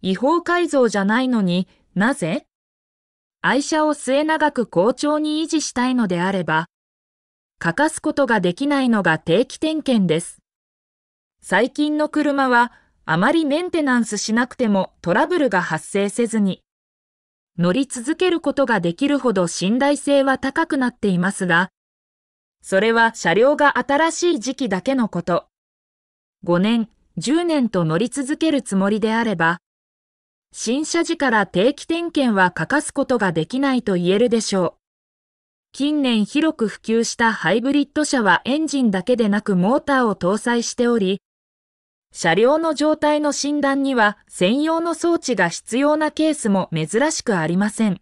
違法改造じゃないのになぜ愛車を末永く好調に維持したいのであれば、欠かすことができないのが定期点検です。最近の車はあまりメンテナンスしなくてもトラブルが発生せずに、乗り続けることができるほど信頼性は高くなっていますが、それは車両が新しい時期だけのこと。5年、10年と乗り続けるつもりであれば、新車時から定期点検は欠かすことができないと言えるでしょう。近年広く普及したハイブリッド車はエンジンだけでなくモーターを搭載しており、車両の状態の診断には専用の装置が必要なケースも珍しくありません。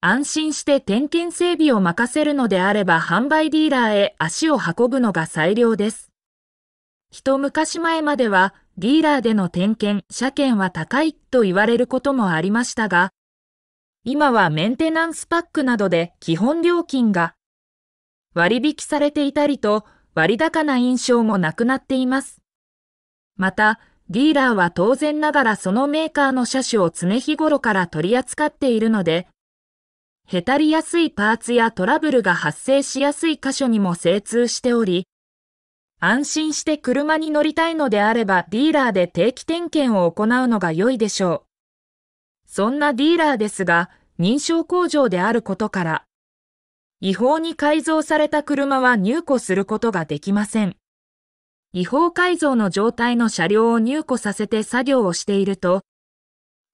安心して点検整備を任せるのであれば販売ディーラーへ足を運ぶのが最良です。一昔前まではディーラーでの点検、車検は高いと言われることもありましたが、今はメンテナンスパックなどで基本料金が割引されていたりと割高な印象もなくなっています。また、ディーラーは当然ながらそのメーカーの車種を常日頃から取り扱っているので、へたりやすいパーツやトラブルが発生しやすい箇所にも精通しており、安心して車に乗りたいのであればディーラーで定期点検を行うのが良いでしょう。そんなディーラーですが、認証工場であることから、違法に改造された車は入庫することができません。違法改造の状態の車両を入庫させて作業をしていると、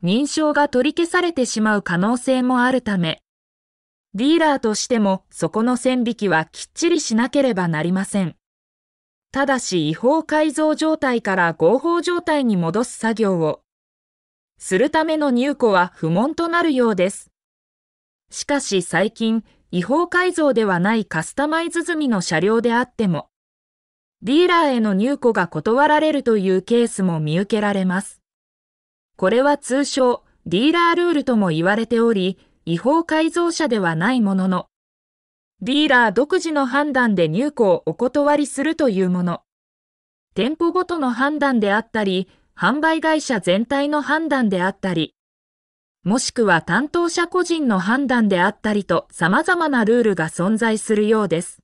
認証が取り消されてしまう可能性もあるため、ディーラーとしてもそこの線引きはきっちりしなければなりません。ただし違法改造状態から合法状態に戻す作業をするための入庫は不問となるようです。しかし最近、違法改造ではないカスタマイズ済みの車両であっても、ディーラーへの入庫が断られるというケースも見受けられます。これは通称、ディーラールールとも言われており、違法改造車ではないものの、ディーラー独自の判断で入庫をお断りするというもの。店舗ごとの判断であったり、販売会社全体の判断であったり、もしくは担当者個人の判断であったりと様々なルールが存在するようです。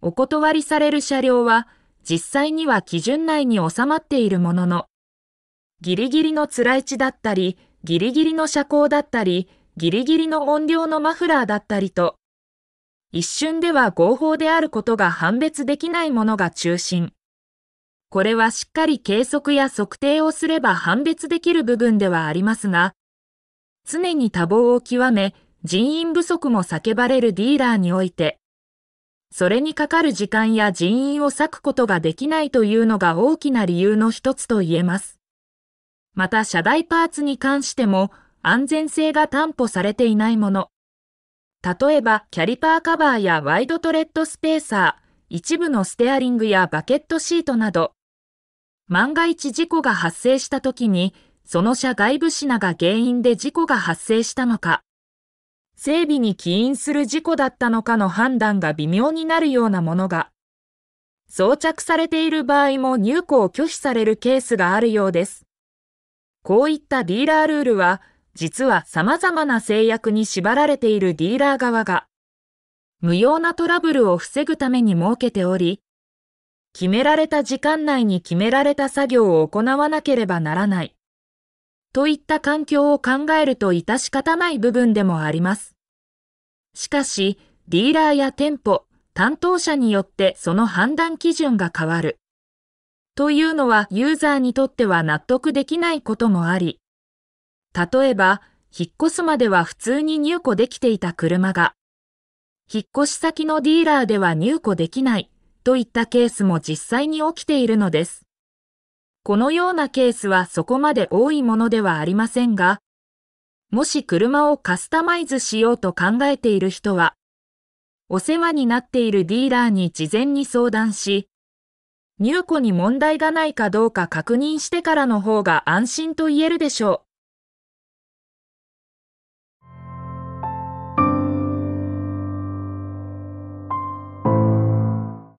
お断りされる車両は実際には基準内に収まっているものの、ギリギリの辛い地だったり、ギリギリの車高だったり、ギリギリの音量のマフラーだったりと、一瞬では合法であることが判別できないものが中心。これはしっかり計測や測定をすれば判別できる部分ではありますが、常に多忙を極め、人員不足も叫ばれるディーラーにおいて、それにかかる時間や人員を割くことができないというのが大きな理由の一つと言えます。また、車台パーツに関しても、安全性が担保されていないもの、例えば、キャリパーカバーやワイドトレッドスペーサー、一部のステアリングやバケットシートなど、万が一事故が発生した時に、その車外部品が原因で事故が発生したのか、整備に起因する事故だったのかの判断が微妙になるようなものが、装着されている場合も入庫を拒否されるケースがあるようです。こういったディーラールールは、実は様々な制約に縛られているディーラー側が、無用なトラブルを防ぐために設けており、決められた時間内に決められた作業を行わなければならない。といった環境を考えると致し方ない部分でもあります。しかし、ディーラーや店舗、担当者によってその判断基準が変わる。というのはユーザーにとっては納得できないこともあり、例えば、引っ越すまでは普通に入庫できていた車が、引っ越し先のディーラーでは入庫できないといったケースも実際に起きているのです。このようなケースはそこまで多いものではありませんが、もし車をカスタマイズしようと考えている人は、お世話になっているディーラーに事前に相談し、入庫に問題がないかどうか確認してからの方が安心と言えるでしょう。